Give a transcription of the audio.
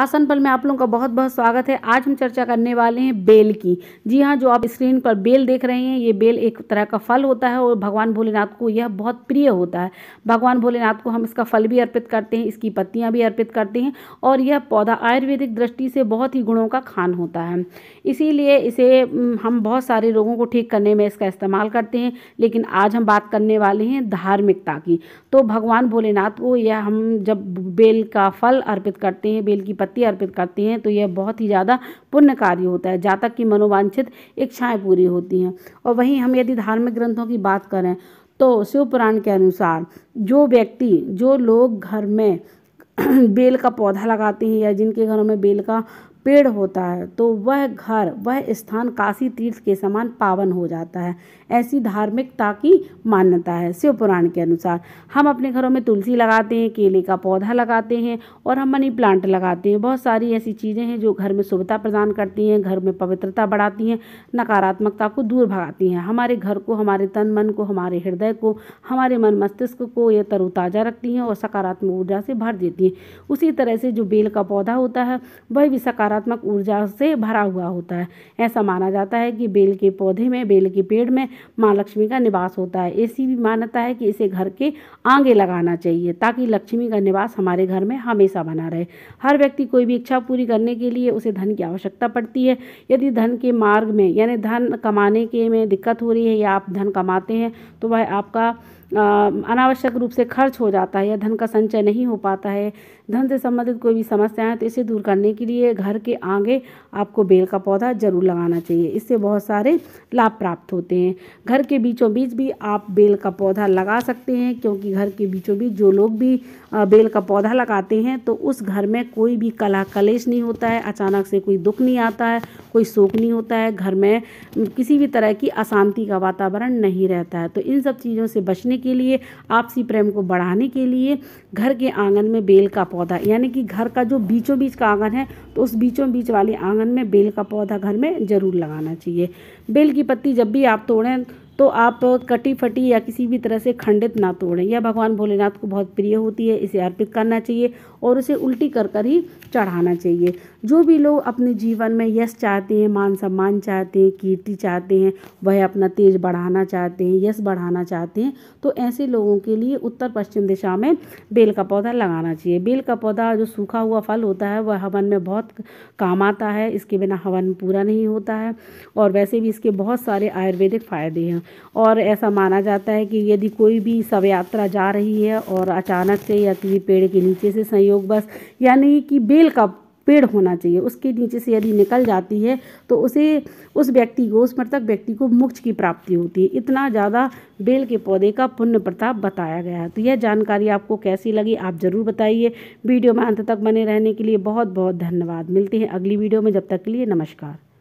आसन पल में आप लोगों का बहुत बहुत स्वागत है आज हम चर्चा करने वाले हैं बेल की जी हाँ जो आप स्क्रीन पर बेल देख रहे हैं ये बेल एक तरह का फल होता है और भगवान भोलेनाथ को यह बहुत प्रिय होता है भगवान भोलेनाथ को हम इसका फल भी अर्पित करते हैं इसकी पत्तियाँ भी अर्पित करते हैं और यह पौधा आयुर्वेदिक दृष्टि से बहुत ही गुणों का खान होता है इसीलिए इसे हम बहुत सारे रोगों को ठीक करने में इसका इस्तेमाल करते हैं लेकिन आज हम बात करने वाले हैं धार्मिकता की तो भगवान भोलेनाथ को यह हम जब बेल का फल अर्पित करते हैं बेल की पत्ती अर्पित करते हैं तो यह बहुत ही ज़्यादा पुण्य कार्य होता है जातक की मनोवांछित इच्छाएँ पूरी होती हैं और वहीं हम यदि धार्मिक ग्रंथों की बात करें तो शिवपुराण के अनुसार जो व्यक्ति जो लोग घर में बेल का पौधा लगाते हैं या जिनके घरों में बेल का पेड़ होता है तो वह घर वह स्थान काशी तीर्थ के समान पावन हो जाता है ऐसी धार्मिकता की मान्यता है शिव पुराण के अनुसार हम अपने घरों में तुलसी लगाते हैं केले का पौधा लगाते हैं और हम मनी प्लांट लगाते हैं बहुत सारी ऐसी चीज़ें हैं जो घर में शुभता प्रदान करती हैं घर में पवित्रता बढ़ाती हैं नकारात्मकता को दूर भगाती हैं हमारे घर को हमारे तन मन को हमारे हृदय को हमारे मन मस्तिष्क को यह तरोताज़ा रखती हैं और सकारात्मक ऊर्जा से भर देती हैं उसी तरह से जो बेल का पौधा होता है वह भी सकारात्मक सकारात्मक ऊर्जा से भरा हुआ होता है ऐसा माना जाता है कि बेल के पौधे में बेल के पेड़ में माँ लक्ष्मी का निवास होता है ऐसी भी मान्यता है कि इसे घर के आगे लगाना चाहिए ताकि लक्ष्मी का निवास हमारे घर में हमेशा बना रहे हर व्यक्ति कोई भी इच्छा पूरी करने के लिए उसे धन की आवश्यकता पड़ती है यदि धन के मार्ग में यानी धन कमाने के में दिक्कत हो रही है या आप धन कमाते हैं तो वह आपका अनावश्यक रूप से खर्च हो जाता है या धन का संचय नहीं हो पाता है धन से संबंधित कोई भी समस्या है तो इसे दूर करने के लिए घर के आगे आपको बेल का पौधा ज़रूर लगाना चाहिए इससे बहुत सारे लाभ प्राप्त होते हैं घर के बीचों बीच भी आप बेल का पौधा लगा सकते हैं क्योंकि घर के बीचों बीच जो लोग भी बेल का पौधा लगाते हैं तो उस घर में कोई भी कला कलेश नहीं होता है अचानक से कोई दुख नहीं आता है कोई शोक नहीं होता है घर में किसी भी तरह की अशांति का वातावरण नहीं रहता है तो इन सब चीज़ों से बचने के लिए आपसी प्रेम को बढ़ाने के लिए घर के आंगन में बेल का पौधा यानी कि घर का जो बीचों बीच का आंगन है तो उस बीचों बीच वाले आंगन में बेल का पौधा घर में ज़रूर लगाना चाहिए बेल की पत्ती जब भी आप तोड़ें तो आप कटी फटी या किसी भी तरह से खंडित ना तोड़ें यह भगवान भोलेनाथ को बहुत प्रिय होती है इसे अर्पित करना चाहिए और उसे उल्टी कर कर ही चढ़ाना चाहिए जो भी लोग अपने जीवन में यश चाहते हैं मान सम्मान चाहते हैं कीर्ति चाहते हैं वह अपना तेज बढ़ाना चाहते हैं यश बढ़ाना चाहते हैं तो ऐसे लोगों के लिए उत्तर पश्चिम दिशा में बेल का पौधा लगाना चाहिए बेल का पौधा जो सूखा हुआ फल होता है वह हवन में बहुत काम आता है इसके बिना हवन पूरा नहीं होता है और वैसे भी इसके बहुत सारे आयुर्वेदिक फ़ायदे हैं और ऐसा माना जाता है कि यदि कोई भी शव यात्रा जा रही है और अचानक से या किसी पेड़ के नीचे से संयोग बस यानी कि बेल का पेड़ होना चाहिए उसके नीचे से यदि निकल जाती है तो उसे उस व्यक्ति को उस मृतक व्यक्ति को मोक्ष की प्राप्ति होती है इतना ज़्यादा बेल के पौधे का पुण्य प्रताप बताया गया है तो यह जानकारी आपको कैसी लगी आप ज़रूर बताइए वीडियो में अंत तक बने रहने के लिए बहुत बहुत धन्यवाद मिलते हैं अगली वीडियो में जब तक के लिए नमस्कार